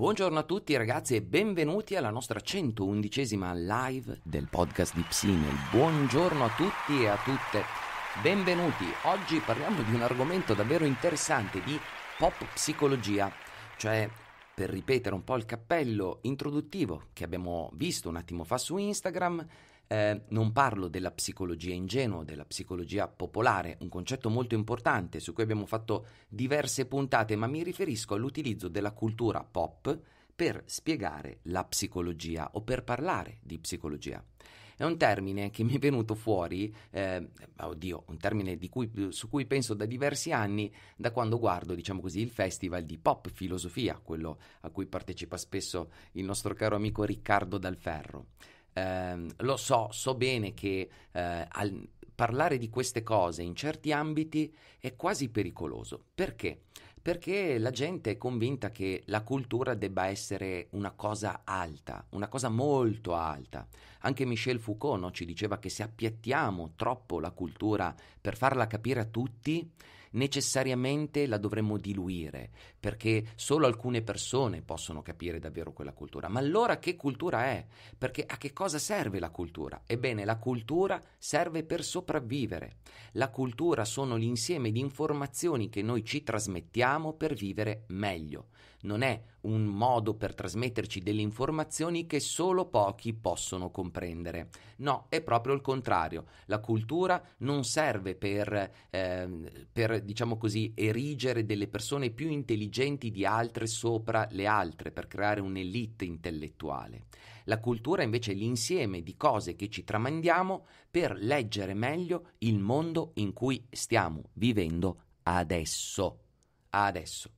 Buongiorno a tutti ragazzi e benvenuti alla nostra 111esima live del podcast di Psinel. Buongiorno a tutti e a tutte. Benvenuti. Oggi parliamo di un argomento davvero interessante di pop psicologia, cioè per ripetere un po' il cappello introduttivo che abbiamo visto un attimo fa su Instagram, eh, non parlo della psicologia ingenua, della psicologia popolare, un concetto molto importante su cui abbiamo fatto diverse puntate, ma mi riferisco all'utilizzo della cultura pop per spiegare la psicologia o per parlare di psicologia. È un termine che mi è venuto fuori, eh, oddio, un termine cui, su cui penso da diversi anni, da quando guardo, diciamo così, il festival di pop filosofia, quello a cui partecipa spesso il nostro caro amico Riccardo Dalferro eh, lo so, so bene che eh, al, parlare di queste cose in certi ambiti è quasi pericoloso. Perché? Perché la gente è convinta che la cultura debba essere una cosa alta, una cosa molto alta. Anche Michel Foucault no, ci diceva che se appiattiamo troppo la cultura per farla capire a tutti, necessariamente la dovremmo diluire, perché solo alcune persone possono capire davvero quella cultura. Ma allora che cultura è? Perché a che cosa serve la cultura? Ebbene, la cultura serve per sopravvivere. La cultura sono l'insieme di informazioni che noi ci trasmettiamo per vivere meglio non è un modo per trasmetterci delle informazioni che solo pochi possono comprendere. No, è proprio il contrario. La cultura non serve per, eh, per diciamo così, erigere delle persone più intelligenti di altre sopra le altre, per creare un'elite intellettuale. La cultura invece è l'insieme di cose che ci tramandiamo per leggere meglio il mondo in cui stiamo vivendo adesso. Adesso.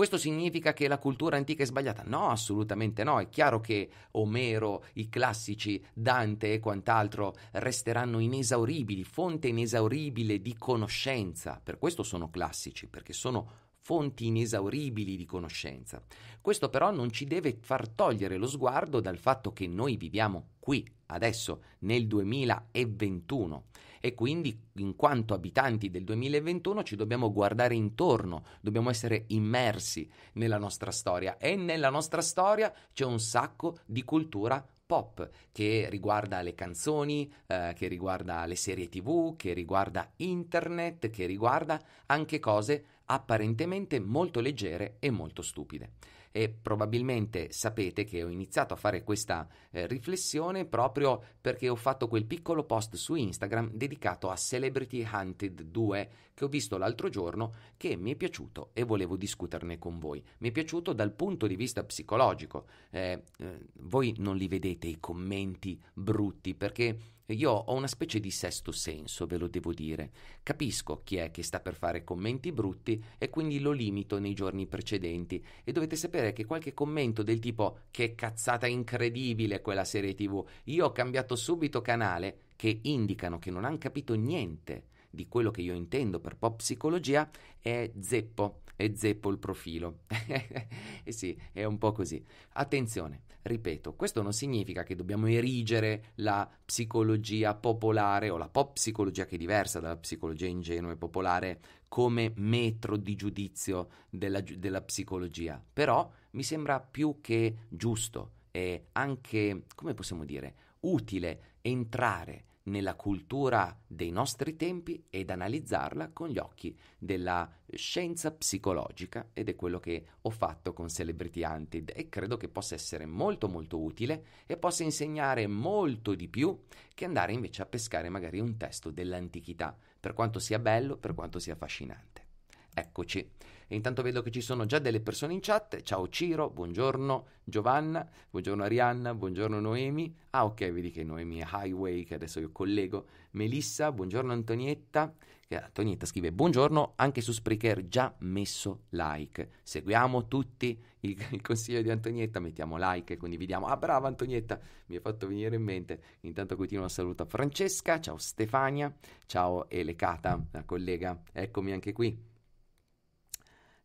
Questo significa che la cultura antica è sbagliata? No, assolutamente no. È chiaro che Omero, i classici, Dante e quant'altro resteranno inesauribili, fonte inesauribile di conoscenza. Per questo sono classici, perché sono fonti inesauribili di conoscenza. Questo però non ci deve far togliere lo sguardo dal fatto che noi viviamo qui, adesso, nel 2021 e quindi in quanto abitanti del 2021 ci dobbiamo guardare intorno, dobbiamo essere immersi nella nostra storia e nella nostra storia c'è un sacco di cultura pop che riguarda le canzoni, eh, che riguarda le serie tv, che riguarda internet, che riguarda anche cose apparentemente molto leggere e molto stupide e probabilmente sapete che ho iniziato a fare questa eh, riflessione proprio perché ho fatto quel piccolo post su Instagram dedicato a Celebrity Hunted 2 che ho visto l'altro giorno che mi è piaciuto e volevo discuterne con voi. Mi è piaciuto dal punto di vista psicologico. Eh, eh, voi non li vedete i commenti brutti perché io ho una specie di sesto senso, ve lo devo dire. Capisco chi è che sta per fare commenti brutti e quindi lo limito nei giorni precedenti. E dovete sapere che qualche commento del tipo che cazzata incredibile quella serie TV, io ho cambiato subito canale, che indicano che non hanno capito niente di quello che io intendo per pop psicologia è zeppo, è zeppo il profilo. e eh sì, è un po' così. Attenzione, ripeto, questo non significa che dobbiamo erigere la psicologia popolare o la pop psicologia che è diversa dalla psicologia ingenua e popolare come metro di giudizio della, della psicologia, però mi sembra più che giusto e anche, come possiamo dire, utile entrare nella cultura dei nostri tempi ed analizzarla con gli occhi della scienza psicologica ed è quello che ho fatto con Celebrity Hunted e credo che possa essere molto molto utile e possa insegnare molto di più che andare invece a pescare magari un testo dell'antichità, per quanto sia bello, per quanto sia affascinante. Eccoci. E intanto vedo che ci sono già delle persone in chat. Ciao Ciro, buongiorno Giovanna, buongiorno Arianna, buongiorno Noemi. Ah ok, vedi che Noemi è Highway, che adesso io collego. Melissa, buongiorno Antonietta. Antonietta scrive buongiorno anche su Spreaker già messo like seguiamo tutti il, il, consiglio di Antonietta mettiamo like e condividiamo ah brava Antonietta mi ha fatto venire in mente intanto continuo a salutare Francesca ciao Stefania ciao Elecata la collega eccomi anche qui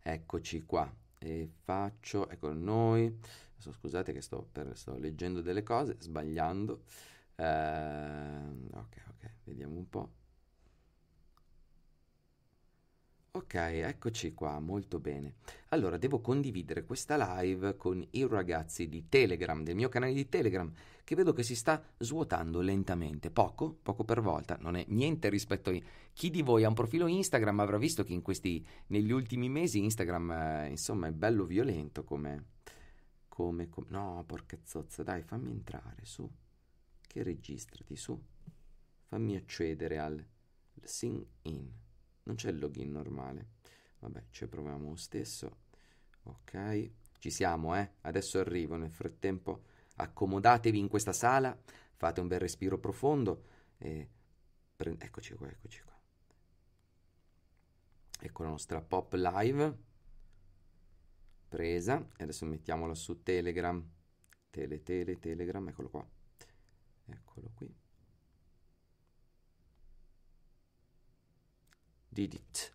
eccoci qua e faccio ecco noi adesso scusate che sto, per, sto leggendo delle cose sbagliando eh, ok ok vediamo un po' Ok, eccoci qua, molto bene. Allora, devo condividere questa live con i ragazzi di Telegram, del mio canale di Telegram, che vedo che si sta svuotando lentamente, poco, poco per volta, non è niente rispetto a chi di voi ha un profilo Instagram, avrà visto che in questi, negli ultimi mesi Instagram, eh, insomma, è bello violento come, come, come... No, porca zozza, dai, fammi entrare, su, che registrati, su, fammi accedere al sing in non c'è il login normale. Vabbè, ci proviamo lo stesso. Ok, ci siamo, eh? Adesso arrivo. Nel frattempo, accomodatevi in questa sala, fate un bel respiro profondo e pre- eccoci qua, eccoci qua. Ecco la nostra pop live presa e adesso mettiamola su Telegram. Tele, tele, Telegram, eccolo qua. Eccolo qui. di Dit.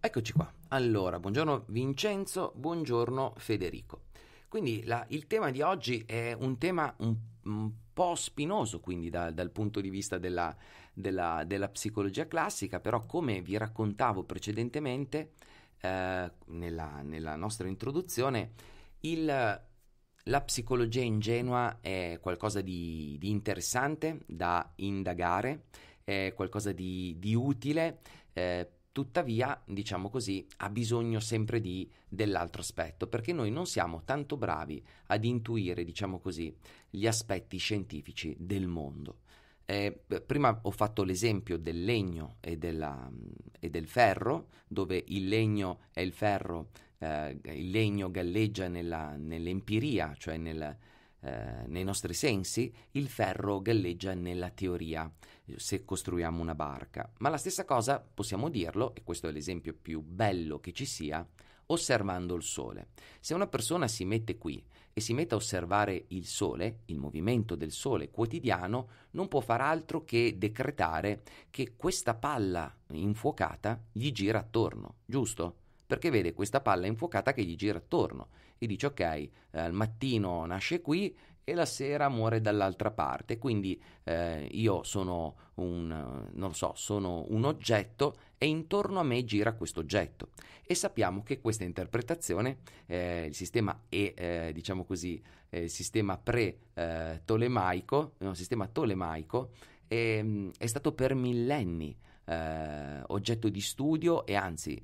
Eccoci qua. Allora, buongiorno Vincenzo, buongiorno Federico. Quindi la, il tema di oggi è un tema un, un po' spinoso, quindi da, dal punto di vista della, della, della, psicologia classica, però come vi raccontavo precedentemente eh, nella, nella, nostra introduzione, il, la psicologia ingenua è qualcosa di, di interessante da indagare eh, qualcosa di, di utile, eh, tuttavia, diciamo così, ha bisogno sempre di, dell'altro aspetto, perché noi non siamo tanto bravi ad intuire, diciamo così, gli aspetti scientifici del mondo. Eh, prima ho fatto l'esempio del legno e, della, e, del ferro, dove il legno e il ferro, eh, il legno galleggia nella, nell'empiria, cioè nel, eh, nei nostri sensi, il ferro galleggia nella teoria se costruiamo una barca. Ma la stessa cosa possiamo dirlo, e questo è l'esempio più bello che ci sia, osservando il sole. Se una persona si mette qui e si mette a osservare il sole, il movimento del sole quotidiano, non può far altro che decretare che questa palla infuocata gli gira attorno, giusto? Perché vede questa palla infuocata che gli gira attorno e dice ok, eh, al mattino nasce qui e la sera muore dall'altra parte, quindi eh, io sono un, non so, sono un oggetto e intorno a me gira questo oggetto. E sappiamo che questa interpretazione, eh, il sistema e eh, diciamo così, eh, il sistema pre-tolemaico, eh, no, sistema tolemaico, ehm, è stato per millenni eh, oggetto di studio e anzi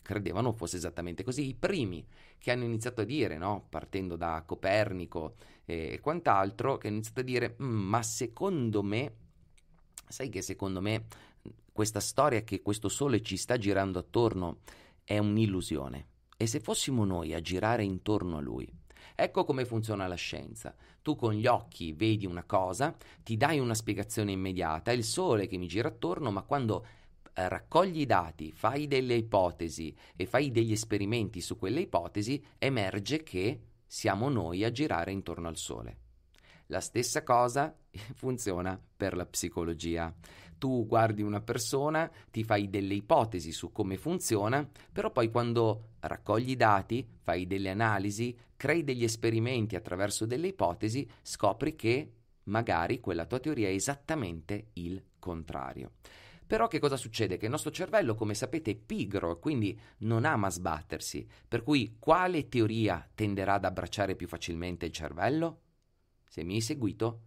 credevano fosse esattamente così. I primi che hanno iniziato a dire, no? partendo da Copernico e quant'altro, che hanno iniziato a dire, mm, ma secondo me, sai che secondo me questa storia che questo sole ci sta girando attorno è un'illusione. E se fossimo noi a girare intorno a lui? Ecco come funziona la scienza. Tu con gli occhi vedi una cosa, ti dai una spiegazione immediata, è il sole che mi gira attorno, ma quando eh, raccogli i dati, fai delle ipotesi e fai degli esperimenti su quelle ipotesi, emerge che siamo noi a girare intorno al Sole. La stessa cosa funziona per la psicologia. Tu guardi una persona, ti fai delle ipotesi su come funziona, però poi quando raccogli i dati, fai delle analisi, crei degli esperimenti attraverso delle ipotesi, scopri che magari quella tua teoria è esattamente il contrario. Però che cosa succede? Che il nostro cervello, come sapete, è pigro, quindi non ama sbattersi. Per cui quale teoria tenderà ad abbracciare più facilmente il cervello? Se mi hai seguito,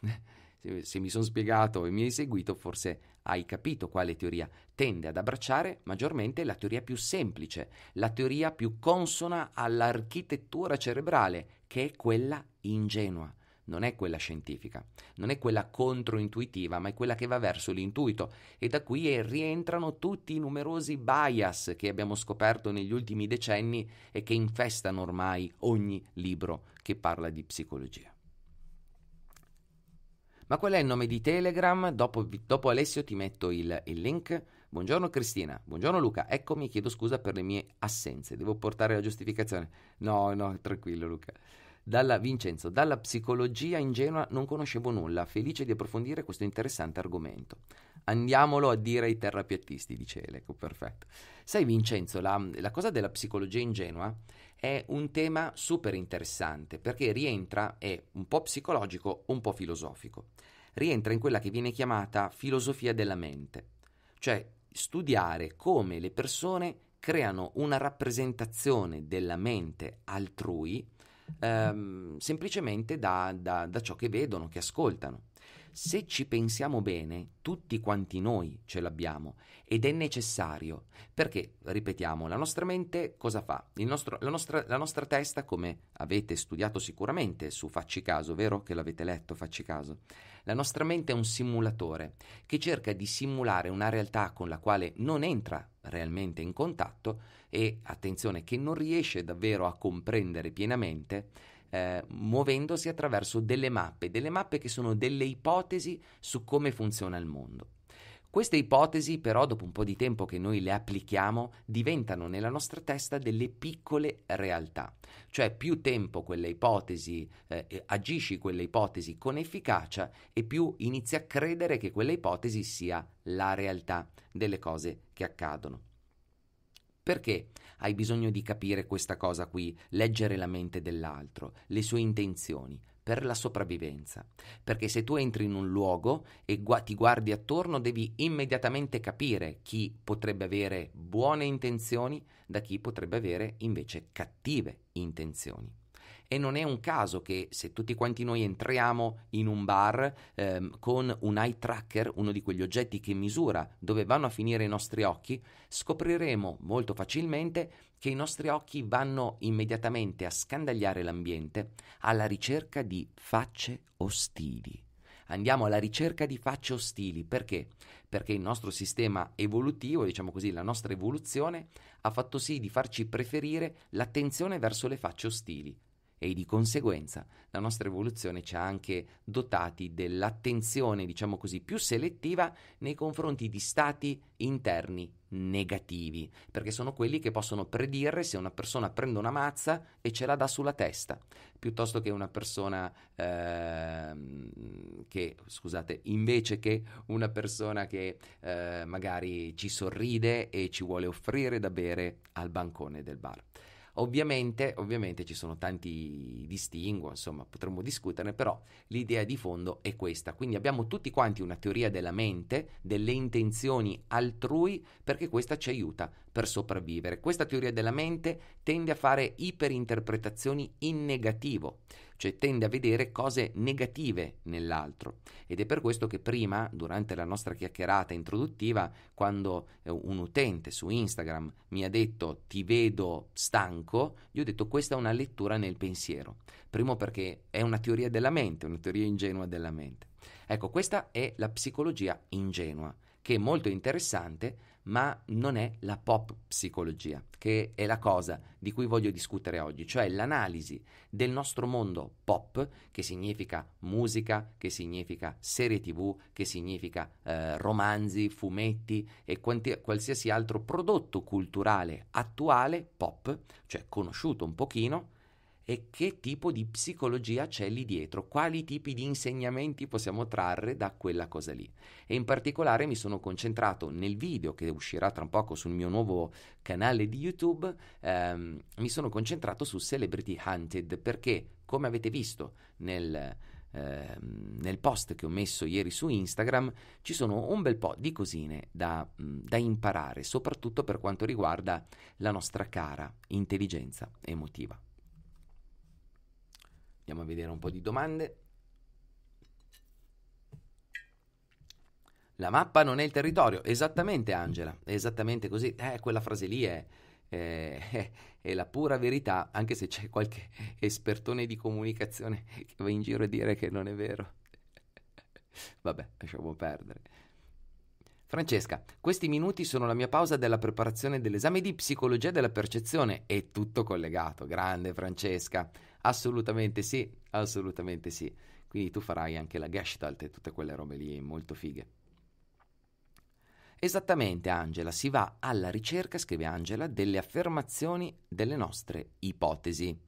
se mi sono spiegato e mi hai seguito, forse hai capito quale teoria tende ad abbracciare maggiormente la teoria più semplice, la teoria più consona all'architettura cerebrale, che è quella ingenua non è quella scientifica, non è quella controintuitiva, ma è quella che va verso l'intuito e da qui eh, rientrano tutti i numerosi bias che abbiamo scoperto negli ultimi decenni e che infestano ormai ogni libro che parla di psicologia. Ma qual è il nome di Telegram? Dopo, dopo Alessio ti metto il, il link. Buongiorno Cristina, buongiorno Luca, eccomi, chiedo scusa per le mie assenze, devo portare la giustificazione. No, no, tranquillo Luca. Dalla, Vincenzo, dalla psicologia ingenua non conoscevo nulla, felice di approfondire questo interessante argomento. Andiamolo a dire ai terrapiattisti, dice Eleco, perfetto. Sai Vincenzo, la, la cosa della psicologia ingenua è un tema super interessante perché rientra, è un po' psicologico, un po' filosofico. Rientra in quella che viene chiamata filosofia della mente, cioè studiare come le persone creano una rappresentazione della mente altrui ehm, semplicemente da, da, da ciò che vedono, che ascoltano. Se ci pensiamo bene, tutti quanti noi ce l'abbiamo ed è necessario perché, ripetiamo, la nostra mente cosa fa? Nostro, la, nostra, la nostra testa, come avete studiato sicuramente su Facci caso, vero che l'avete letto Facci caso? La nostra mente è un simulatore che cerca di simulare una realtà con la quale non entra realmente in contatto e, attenzione, che non riesce davvero a comprendere pienamente eh, muovendosi attraverso delle mappe, delle mappe che sono delle ipotesi su come funziona il mondo. Queste ipotesi però dopo un po' di tempo che noi le applichiamo diventano nella nostra testa delle piccole realtà, cioè più tempo quelle ipotesi, eh, agisci quelle ipotesi con efficacia e più inizi a credere che quella ipotesi sia la realtà delle cose che accadono. Perché hai bisogno di capire questa cosa qui, leggere la mente dell'altro, le sue intenzioni, per la sopravvivenza. Perché se tu entri in un luogo e gu- ti guardi attorno, devi immediatamente capire chi potrebbe avere buone intenzioni da chi potrebbe avere invece cattive intenzioni. E non è un caso che se tutti quanti noi entriamo in un bar ehm, con un eye tracker, uno di quegli oggetti che misura dove vanno a finire i nostri occhi, scopriremo molto facilmente che i nostri occhi vanno immediatamente a scandagliare l'ambiente alla ricerca di facce ostili andiamo alla ricerca di facce ostili. Perché? Perché il nostro sistema evolutivo, diciamo così, la nostra evoluzione ha fatto sì di farci preferire l'attenzione verso le facce ostili e di conseguenza la nostra evoluzione ci ha anche dotati dell'attenzione, diciamo così, più selettiva nei confronti di stati interni negativi, perché sono quelli che possono predire se una persona prende una mazza e ce la dà sulla testa, piuttosto che una persona eh, che, scusate, invece che una persona che eh, magari ci sorride e ci vuole offrire da bere al bancone del bar. Ovviamente, ovviamente ci sono tanti distinguo, insomma, potremmo discuterne, però l'idea di fondo è questa. Quindi abbiamo tutti quanti una teoria della mente, delle intenzioni altrui, perché questa ci aiuta per sopravvivere. Questa teoria della mente tende a fare iperinterpretazioni in negativo cioè tende a vedere cose negative nell'altro. Ed è per questo che prima, durante la nostra chiacchierata introduttiva, quando eh, un utente su Instagram mi ha detto ti vedo stanco, gli ho detto questa è una lettura nel pensiero. Primo perché è una teoria della mente, una teoria ingenua della mente. Ecco, questa è la psicologia ingenua, che è molto interessante ma non è la pop psicologia, che è la cosa di cui voglio discutere oggi, cioè l'analisi del nostro mondo pop, che significa musica, che significa serie tv, che significa eh, romanzi, fumetti e quanti- qualsiasi altro prodotto culturale attuale, pop, cioè conosciuto un pochino, e che tipo di psicologia c'è lì dietro, quali tipi di insegnamenti possiamo trarre da quella cosa lì. E in particolare mi sono concentrato nel video che uscirà tra poco sul mio nuovo canale di YouTube, ehm, mi sono concentrato su Celebrity Hunted perché, come avete visto nel... Eh, nel post che ho messo ieri su Instagram ci sono un bel po' di cosine da, mm, da imparare, soprattutto per quanto riguarda la nostra cara intelligenza emotiva. Andiamo a vedere un po' di domande. La mappa non è il territorio, esattamente Angela, è esattamente così. Eh, quella frase lì è, è, è, la pura verità, anche se c'è qualche espertone di comunicazione che va in giro a dire che non è vero. Vabbè, lasciamo perdere. Francesca, questi minuti sono la mia pausa della preparazione dell'esame di psicologia della percezione, è tutto collegato. Grande Francesca. Assolutamente sì, assolutamente sì. Quindi tu farai anche la Gestalt e tutte quelle robe lì molto fighe. Esattamente, Angela, si va alla ricerca, scrive Angela, delle affermazioni delle nostre ipotesi.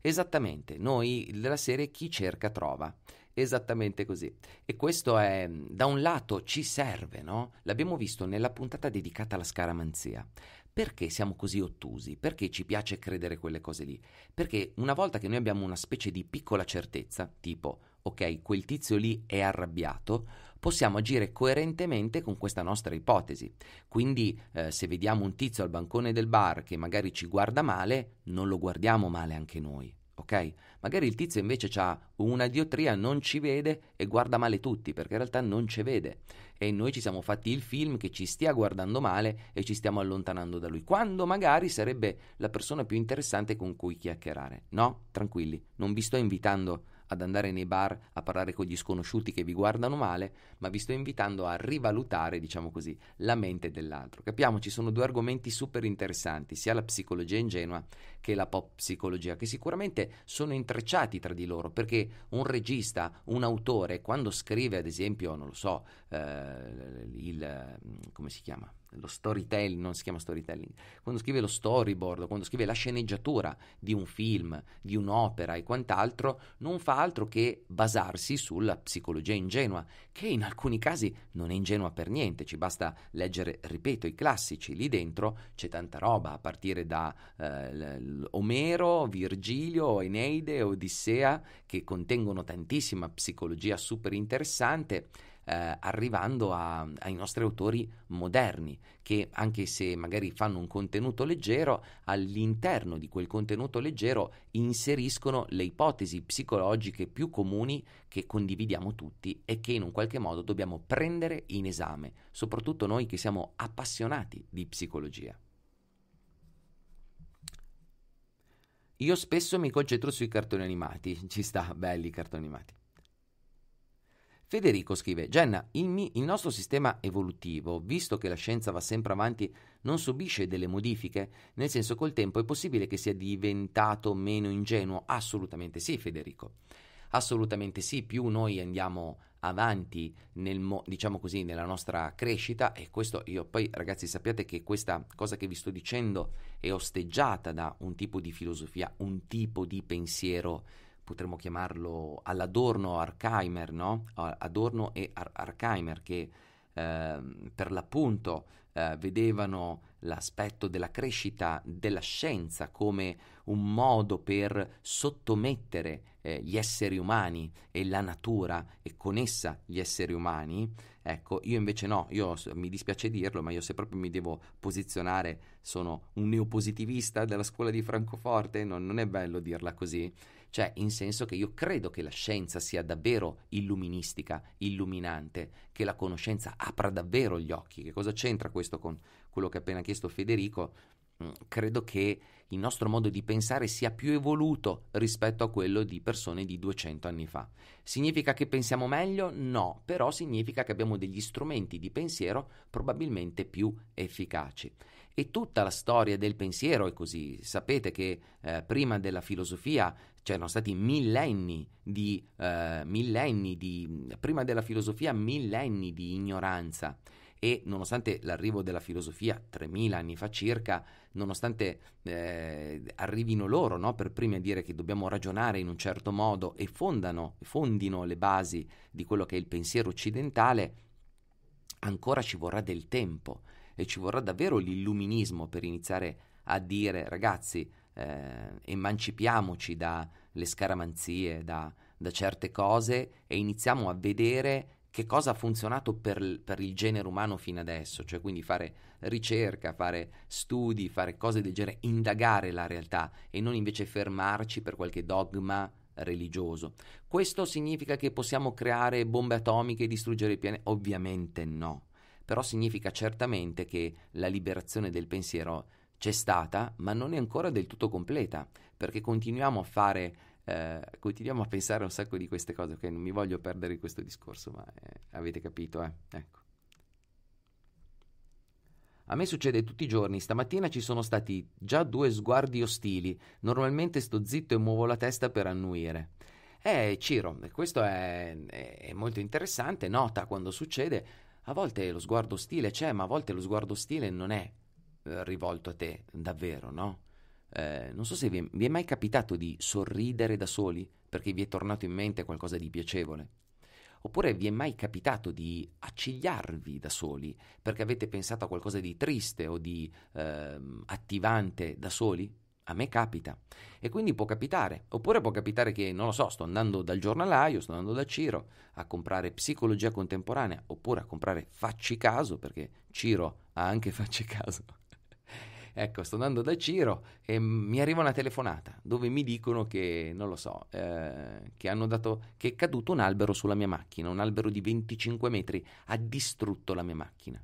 Esattamente, noi della serie chi cerca trova. Esattamente così. E questo è, da un lato, ci serve, no? L'abbiamo visto nella puntata dedicata alla scaramanzia. Perché siamo così ottusi? Perché ci piace credere quelle cose lì? Perché una volta che noi abbiamo una specie di piccola certezza, tipo ok, quel tizio lì è arrabbiato, possiamo agire coerentemente con questa nostra ipotesi. Quindi eh, se vediamo un tizio al bancone del bar che magari ci guarda male, non lo guardiamo male anche noi ok? Magari il tizio invece ha una diotria, non ci vede e guarda male tutti, perché in realtà non ci vede. E noi ci siamo fatti il film che ci stia guardando male e ci stiamo allontanando da lui, quando magari sarebbe la persona più interessante con cui chiacchierare. No, tranquilli, non vi sto invitando ad andare nei bar a parlare con gli sconosciuti che vi guardano male, ma vi sto invitando a rivalutare, diciamo così, la mente dell'altro. Capiamoci, sono due argomenti super interessanti, sia la psicologia ingenua che la pop psicologia, che sicuramente sono intrecciati tra di loro, perché un regista, un autore, quando scrive, ad esempio, non lo so, eh, il... come si chiama? lo storytelling, non si chiama storytelling, quando scrive lo storyboard, quando scrive la sceneggiatura di un film, di un'opera e quant'altro, non fa altro che basarsi sulla psicologia ingenua, che in alcuni casi non è ingenua per niente, ci basta leggere, ripeto, i classici, lì dentro c'è tanta roba, a partire da eh, Omero, Virgilio, Eneide, Odissea, che contengono tantissima psicologia super interessante eh, arrivando a, ai nostri autori moderni, che anche se magari fanno un contenuto leggero, all'interno di quel contenuto leggero inseriscono le ipotesi psicologiche più comuni che condividiamo tutti e che in un qualche modo dobbiamo prendere in esame, soprattutto noi che siamo appassionati di psicologia. Io spesso mi concentro sui cartoni animati, ci sta, belli i cartoni animati. Federico scrive: Jenna, il, mi, il, nostro sistema evolutivo, visto che la scienza va sempre avanti, non subisce delle modifiche? Nel senso, col tempo è possibile che sia diventato meno ingenuo? Assolutamente sì, Federico. Assolutamente sì, più noi andiamo avanti nel mo, diciamo così, nella nostra crescita e questo io poi ragazzi sappiate che questa cosa che vi sto dicendo è osteggiata da un tipo di filosofia, un tipo di pensiero potremmo chiamarlo all'Adorno Arkheimer, no? Adorno e Ar- Arkheimer che eh, per l'appunto eh, vedevano l'aspetto della crescita della scienza come un modo per sottomettere eh, gli esseri umani e la natura e con essa gli esseri umani, ecco, io invece no, io, mi dispiace dirlo, ma io se proprio mi devo posizionare sono un neopositivista della scuola di Francoforte, no, non è bello dirla così, cioè in senso che io credo che la scienza sia davvero illuministica, illuminante, che la conoscenza apra davvero gli occhi. Che cosa c'entra questo con quello che ha appena chiesto Federico? Mm, credo che il nostro modo di pensare sia più evoluto rispetto a quello di persone di 200 anni fa. Significa che pensiamo meglio? No, però significa che abbiamo degli strumenti di pensiero probabilmente più efficaci. E tutta la storia del pensiero è così. Sapete che eh, prima della filosofia c'erano cioè, stati millenni di, eh, millenni di, prima della filosofia, millenni di ignoranza e nonostante l'arrivo della filosofia 3000 anni fa circa, nonostante eh, arrivino loro no, per primi a dire che dobbiamo ragionare in un certo modo e fondano, fondino le basi di quello che è il pensiero occidentale, ancora ci vorrà del tempo e ci vorrà davvero l'illuminismo per iniziare a dire ragazzi eh, emancipiamoci dalle scaramanzie, da, da, certe cose e iniziamo a vedere che cosa ha funzionato per, per, il genere umano fino adesso, cioè quindi fare ricerca, fare studi, fare cose del genere, indagare la realtà e non invece fermarci per qualche dogma religioso. Questo significa che possiamo creare bombe atomiche e distruggere i pianeti? Ovviamente no, però significa certamente che la liberazione del pensiero c'è stata, ma non è ancora del tutto completa, perché continuiamo a fare eh, continuiamo a pensare a un sacco di queste cose, ok? Non mi voglio perdere in questo discorso, ma eh, avete capito, eh? Ecco. A me succede tutti i giorni, stamattina ci sono stati già due sguardi ostili, normalmente sto zitto e muovo la testa per annuire. Eh, Ciro, questo è, è molto interessante, nota quando succede, a volte lo sguardo ostile c'è, ma a volte lo sguardo ostile non è, eh, rivolto a te, davvero, no? Eh, non so se vi è, vi è mai capitato di sorridere da soli perché vi è tornato in mente qualcosa di piacevole. Oppure vi è mai capitato di accigliarvi da soli perché avete pensato a qualcosa di triste o di eh, attivante da soli? A me capita. E quindi può capitare. Oppure può capitare che, non lo so, sto andando dal giornalaio, sto andando da Ciro a comprare psicologia contemporanea, oppure a comprare facci caso, perché Ciro ha anche facci caso. Ecco, sto andando da Ciro e mi arriva una telefonata dove mi dicono che, non lo so, eh, che, dato, che è caduto un albero sulla mia macchina, un albero di 25 metri, ha distrutto la mia macchina.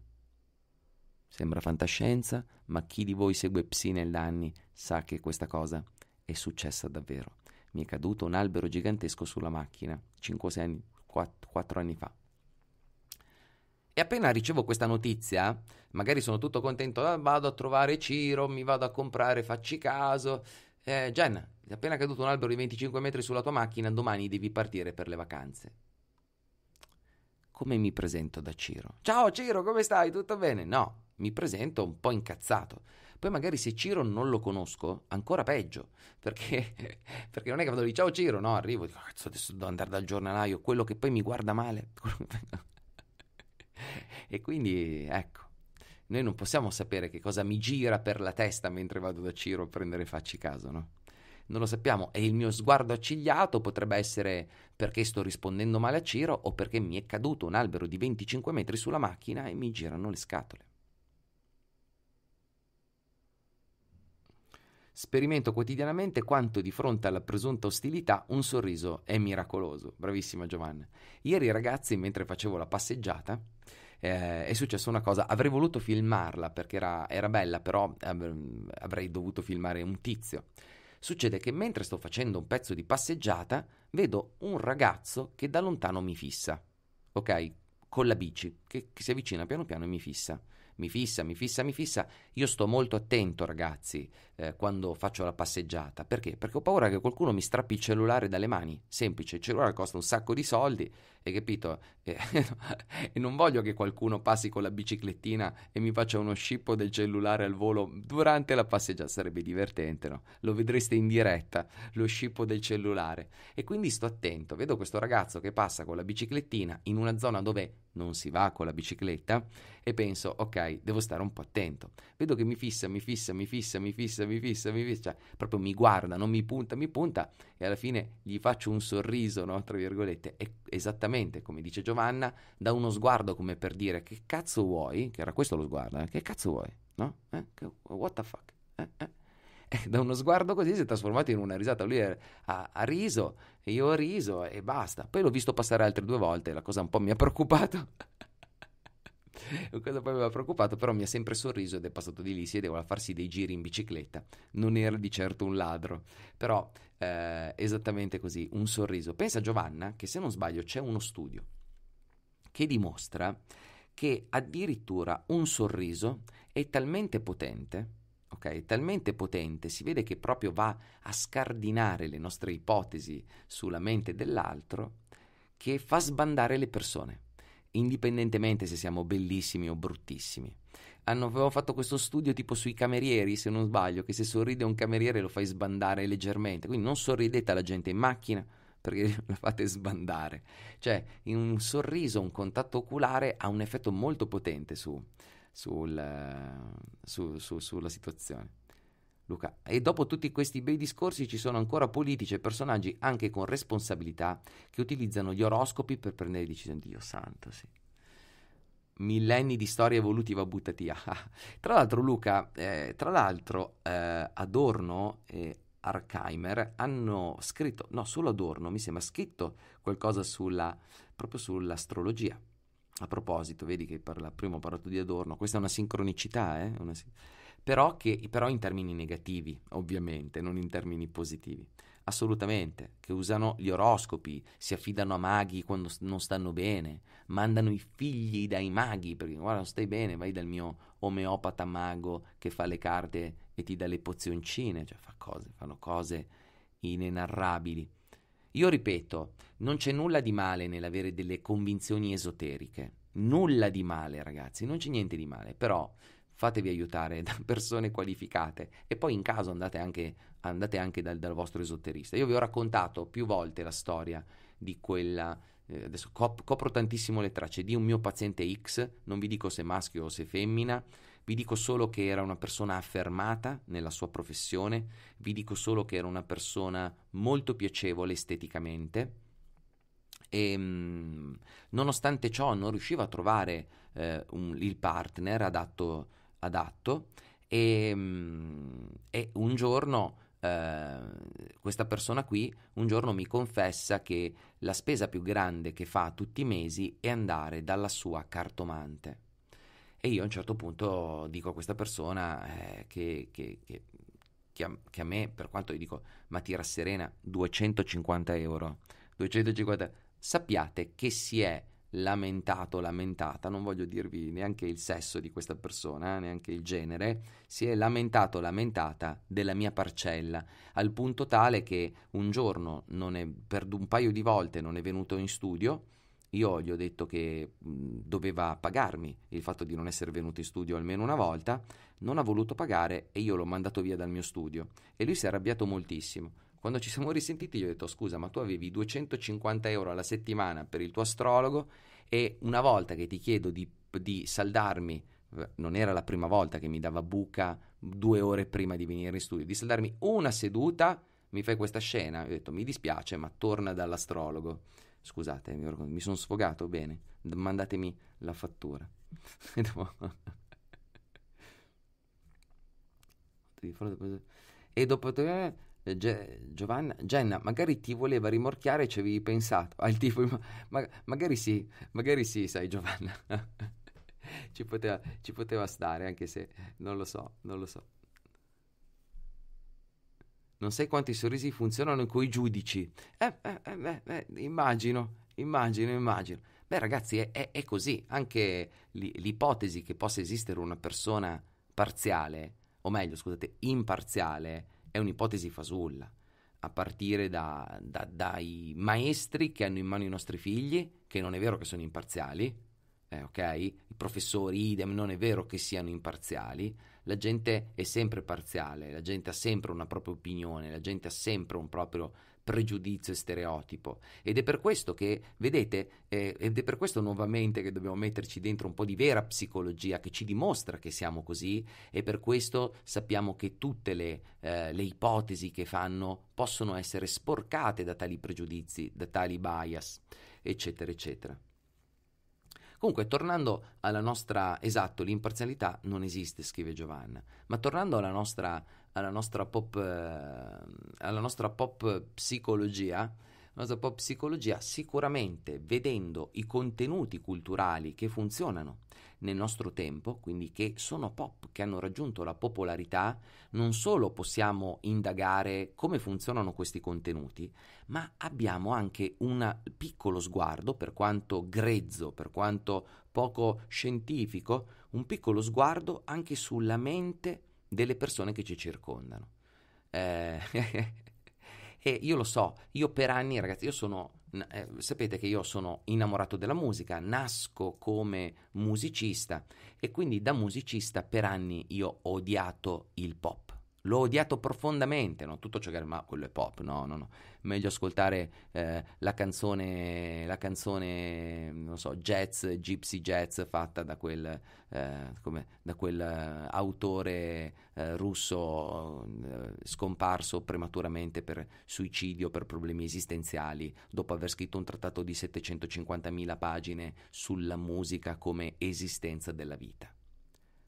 Sembra fantascienza, ma chi di voi segue Psi nell'anni sa che questa cosa è successa davvero. Mi è caduto un albero gigantesco sulla macchina, 5-6 anni, 4, 4 anni fa. E appena ricevo questa notizia, magari sono tutto contento, ah, vado a trovare Ciro, mi vado a comprare, facci caso. Eh, Gian, è appena caduto un albero di 25 metri sulla tua macchina, domani devi partire per le vacanze. Come mi presento da Ciro? Ciao Ciro, come stai? Tutto bene? No, mi presento un po' incazzato. Poi magari se Ciro non lo conosco, ancora peggio, perché, perché non è che vado lì, ciao Ciro, no, arrivo, dico, cazzo, adesso devo andare dal giornalaio, quello che poi mi guarda male. e quindi, ecco, noi non possiamo sapere che cosa mi gira per la testa mentre vado da Ciro a prendere facci caso, no? Non lo sappiamo e il mio sguardo accigliato potrebbe essere perché sto rispondendo male a Ciro o perché mi è caduto un albero di 25 metri sulla macchina e mi girano le scatole. Sperimento quotidianamente quanto di fronte alla presunta ostilità un sorriso è miracoloso. Bravissima Giovanna. Ieri ragazzi, mentre facevo la passeggiata, eh, è successa una cosa, avrei voluto filmarla perché era, era bella, però av- ehm, avrei dovuto filmare un tizio. Succede che mentre sto facendo un pezzo di passeggiata, vedo un ragazzo che da lontano mi fissa, ok? Con la bici, che, che si avvicina piano piano e mi fissa. Mi fissa, mi fissa, mi fissa io sto molto attento, ragazzi, eh, quando faccio la passeggiata. Perché? Perché ho paura che qualcuno mi strappi il cellulare dalle mani. Semplice, il cellulare costa un sacco di soldi, hai capito? E, eh, e non voglio che qualcuno passi con la biciclettina e mi faccia uno scippo del cellulare al volo durante la passeggiata. Sarebbe divertente, no? Lo vedreste in diretta, lo scippo del cellulare. E quindi sto attento. Vedo questo ragazzo che passa con la biciclettina in una zona dove non si va con la bicicletta e penso, ok, devo stare un po' attento. Vedo vedo che mi fissa, mi fissa, mi fissa, mi fissa, mi fissa, mi fissa, cioè, proprio mi guarda, non mi punta, mi punta e alla fine gli faccio un sorriso, no? tra virgolette, e esattamente come dice Giovanna, da uno sguardo come per dire che cazzo vuoi, che era questo lo sguardo, eh? che cazzo vuoi, no? Eh? What the fuck? Eh? Eh? eh da uno sguardo così si è trasformato in una risata. Lui ha, ha, riso, io ho riso e basta. Poi l'ho visto passare altre due volte, la cosa un po' mi ha preoccupato. Questo poi mi aveva preoccupato, però mi ha sempre sorriso ed è passato di lì, sedeva a farsi dei giri in bicicletta. Non era di certo un ladro, però eh, esattamente così, un sorriso. Pensa Giovanna che se non sbaglio c'è uno studio che dimostra che addirittura un sorriso è talmente potente, ok, talmente potente, si vede che proprio va a scardinare le nostre ipotesi sulla mente dell'altro, che fa sbandare le persone indipendentemente se siamo bellissimi o bruttissimi. Hanno avevo fatto questo studio tipo sui camerieri, se non sbaglio, che se sorride un cameriere lo fai sbandare leggermente, quindi non sorridete alla gente in macchina perché la fate sbandare. Cioè, un sorriso, un contatto oculare ha un effetto molto potente su, sul, eh, su, su, sulla situazione. Luca, e dopo tutti questi bei discorsi ci sono ancora politici e personaggi anche con responsabilità che utilizzano gli oroscopi per prendere decisioni. Dio santo, sì. Millenni di storia evolutiva buttati. a. tra l'altro, Luca, eh, tra l'altro, eh, Adorno e Arkheimer hanno scritto, no, solo Adorno, mi sembra, scritto qualcosa sulla, proprio sull'astrologia. A proposito, vedi che per prima ho parlato di Adorno, questa è una sincronicità, eh? Una sin- però, che, però in termini negativi, ovviamente, non in termini positivi. Assolutamente, che usano gli oroscopi, si affidano a maghi quando non stanno bene, mandano i figli dai maghi perché guarda non stai bene, vai dal mio omeopata mago che fa le carte e ti dà le pozioncine, cioè fa cose, fanno cose inenarrabili. Io ripeto, non c'è nulla di male nell'avere delle convinzioni esoteriche, nulla di male ragazzi, non c'è niente di male, però fatevi aiutare da persone qualificate e poi in caso andate anche, andate anche dal, dal, vostro esoterista. Io vi ho raccontato più volte la storia di quella, eh, adesso cop- copro tantissimo le tracce, di un mio paziente X, non vi dico se maschio o se femmina, vi dico solo che era una persona affermata nella sua professione, vi dico solo che era una persona molto piacevole esteticamente, e ehm, mh, nonostante ciò non riusciva a trovare eh, un, il partner adatto adatto e, mm, e un giorno eh, questa persona qui un giorno mi confessa che la spesa più grande che fa tutti i mesi è andare dalla sua cartomante e io a un certo punto dico a questa persona eh, che, che, che che a, che a, me, per quanto io dico, ma tira serena 250 euro, 250, sappiate che si è lamentato, lamentata, non voglio dirvi neanche il sesso di questa persona, neanche il genere, si è lamentato, lamentata della mia parcella, al punto tale che un giorno, è, per un paio di volte, non è venuto in studio, io gli ho detto che doveva pagarmi il fatto di non essere venuto in studio almeno una volta, non ha voluto pagare e io l'ho mandato via dal mio studio e lui si è arrabbiato moltissimo. Quando ci siamo risentiti, gli ho detto: Scusa, ma tu avevi 250 euro alla settimana per il tuo astrologo e una volta che ti chiedo di, di saldarmi, non era la prima volta che mi dava buca due ore prima di venire in studio, di saldarmi una seduta, mi fai questa scena. ho detto: Mi dispiace, ma torna dall'astrologo. Scusate, mi sono sfogato bene, mandatemi la fattura. e dopo Eh, Ge- Giovanna, Jenna, magari ti voleva rimorchiare e ci avevi pensato. Al ah, tipo, ma, magari sì, magari sì, sai Giovanna. ci, poteva, ci poteva stare, anche se non lo so, non lo so. Non sai quanti sorrisi funzionano con i giudici. Eh, eh, eh, eh, immagino, immagino, immagino. Beh, ragazzi, è, è, è così. Anche li, l'ipotesi che possa esistere una persona parziale, o meglio, scusate, imparziale, è un'ipotesi fasulla, a partire da, da, dai maestri che hanno in mano i nostri figli, che non è vero che sono imparziali, eh, okay? I professori, idem, non è vero che siano imparziali, la gente è sempre parziale, la gente ha sempre una propria opinione, la gente ha sempre un proprio pregiudizio e stereotipo. Ed è per questo che, vedete, eh, ed è per questo nuovamente che dobbiamo metterci dentro un po' di vera psicologia che ci dimostra che siamo così e per questo sappiamo che tutte le, eh, le ipotesi che fanno possono essere sporcate da tali pregiudizi, da tali bias, eccetera, eccetera. Comunque, tornando alla nostra... Esatto, l'imparzialità non esiste, scrive Giovanna, ma tornando alla nostra, alla nostra, pop, eh, alla nostra pop psicologia, la nostra pop psicologia sicuramente vedendo i contenuti culturali che funzionano, nel nostro tempo, quindi che sono pop, che hanno raggiunto la popolarità, non solo possiamo indagare come funzionano questi contenuti, ma abbiamo anche un piccolo sguardo, per quanto grezzo, per quanto poco scientifico, un piccolo sguardo anche sulla mente delle persone che ci circondano. Eh, e io lo so, io per anni, ragazzi, io sono eh, sapete che io sono innamorato della musica, nasco come musicista e quindi da musicista per anni io ho odiato il pop l'ho odiato profondamente, non tutto ciò che era, ma quello è pop, no, no, no, meglio ascoltare eh, la canzone, la canzone, non so, jazz, gypsy jazz fatta da quel, eh, come, da quel eh, autore eh, russo eh, scomparso prematuramente per suicidio, per problemi esistenziali, dopo aver scritto un trattato di 750.000 pagine sulla musica come esistenza della vita.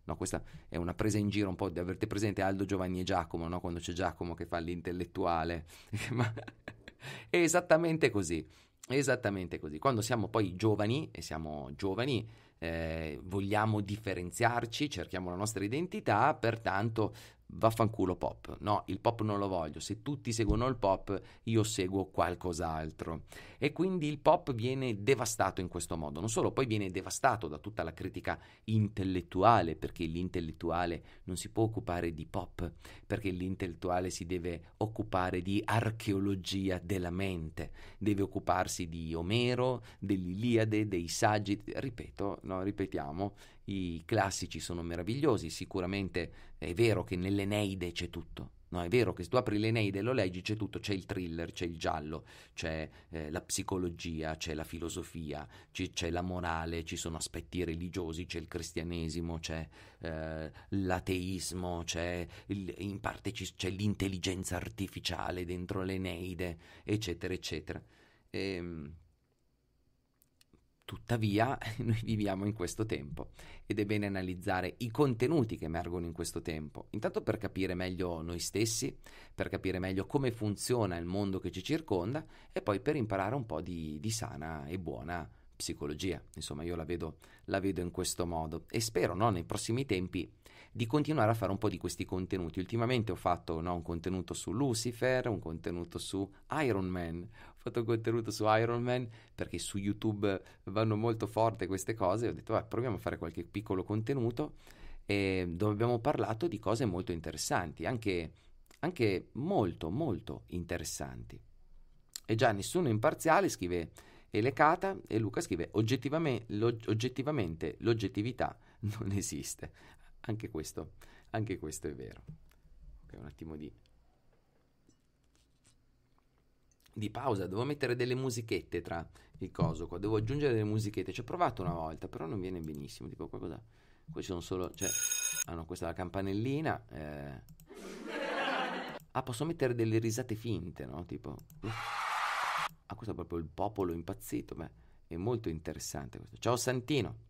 No, questa è una presa in giro un po'. di averte presente Aldo Giovanni e Giacomo, no? quando c'è Giacomo che fa l'intellettuale. Ma è esattamente così. È esattamente così. Quando siamo poi giovani e siamo giovani, eh, vogliamo differenziarci, cerchiamo la nostra identità, pertanto vaffanculo pop. No, il pop non lo voglio. Se tutti seguono il pop, io seguo qualcos'altro. E quindi il pop viene devastato in questo modo. Non solo, poi viene devastato da tutta la critica intellettuale, perché l'intellettuale non si può occupare di pop, perché l'intellettuale si deve occupare di archeologia della mente, deve occuparsi di Omero, dell'Iliade, dei saggi, ripeto, no, ripetiamo, i classici sono meravigliosi, sicuramente è vero che nell'Eneide c'è tutto, No, è vero che se tu apri l'Eneide e lo leggi c'è tutto, c'è il thriller, c'è il giallo, c'è eh, la psicologia, c'è la filosofia, c- c'è la morale, ci sono aspetti religiosi, c'è il cristianesimo, c'è eh, l'ateismo, c'è il, in parte c- c'è l'intelligenza artificiale dentro l'Eneide, eccetera, eccetera. E, ehm, Tuttavia, noi viviamo in questo tempo ed è bene analizzare i contenuti che emergono in questo tempo, intanto per capire meglio noi stessi, per capire meglio come funziona il mondo che ci circonda e poi per imparare un po' di, di sana e buona psicologia. Insomma, io la vedo, la vedo in questo modo e spero no, nei prossimi tempi di continuare a fare un po' di questi contenuti. Ultimamente ho fatto no, un contenuto su Lucifer, un contenuto su Iron Man, fatto contenuto su Iron Man perché su YouTube vanno molto forte queste cose. Ho detto, vabbè, proviamo a fare qualche piccolo contenuto e dove abbiamo parlato di cose molto interessanti, anche, anche molto, molto interessanti. E già nessuno imparziale scrive Elecata e Luca scrive oggettivamente, l'og- oggettivamente l'oggettività non esiste. Anche questo, anche questo è vero. Ok, un attimo di di pausa, devo mettere delle musichette tra il coso qua, devo aggiungere delle musichette, ci ho provato una volta, però non viene benissimo, tipo qua cosa? Qua ci sono solo, cioè, hanno ah questa la campanellina, eh. ah posso mettere delle risate finte, no? Tipo, ah questo è proprio il popolo impazzito, beh, è molto interessante questo. Ciao Santino!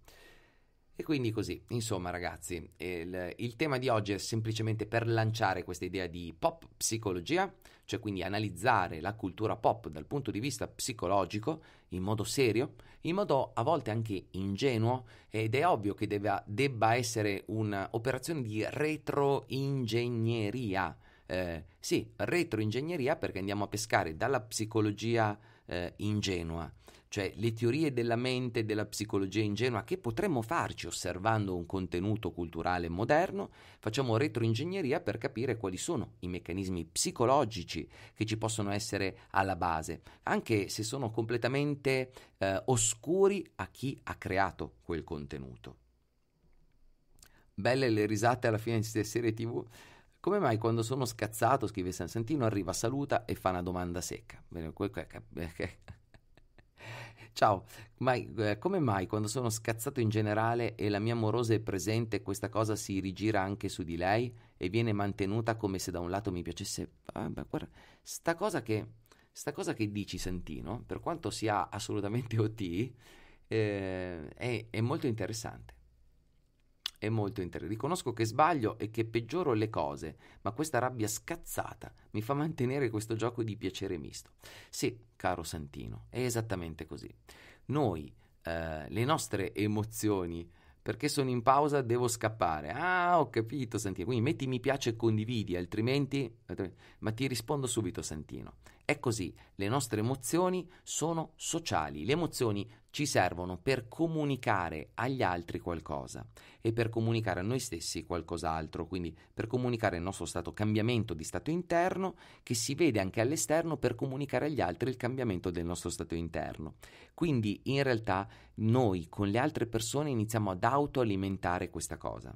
E quindi così, insomma ragazzi, il, il, tema di oggi è semplicemente per lanciare questa idea di pop psicologia, cioè quindi analizzare la cultura pop dal punto di vista psicologico, in modo serio, in modo a volte anche ingenuo, ed è ovvio che debba, debba essere un'operazione di retroingegneria. Eh, sì, retroingegneria perché andiamo a pescare dalla psicologia eh, ingenua cioè le teorie della mente e della psicologia ingenua che potremmo farci osservando un contenuto culturale moderno, facciamo retroingegneria per capire quali sono i meccanismi psicologici che ci possono essere alla base, anche se sono completamente eh, oscuri a chi ha creato quel contenuto. Belle le risate alla fine di queste serie tv. Come mai quando sono scazzato, scrive San Santino, arriva, saluta e fa una domanda secca? Ciao, ma eh, come mai quando sono scazzato in generale e la mia amorosa è presente, questa cosa si rigira anche su di lei e viene mantenuta come se da un lato mi piacesse. Ah, beh, guarda, sta cosa che. Sta cosa che dici, Santino, per quanto sia assolutamente OT, eh, è, è molto interessante. È molto interessante. Riconosco che sbaglio e che peggioro le cose, ma questa rabbia scazzata mi fa mantenere questo gioco di piacere misto. Sì, caro Santino, è esattamente così. Noi, eh, le nostre emozioni, perché sono in pausa, devo scappare. Ah, ho capito, Santino. Quindi metti mi piace e condividi, altrimenti... Ma ti rispondo subito, Santino. È così, le nostre emozioni sono sociali, le emozioni ci servono per comunicare agli altri qualcosa e per comunicare a noi stessi qualcos'altro, quindi per comunicare il nostro stato cambiamento di stato interno che si vede anche all'esterno per comunicare agli altri il cambiamento del nostro stato interno. Quindi in realtà noi con le altre persone iniziamo ad autoalimentare questa cosa.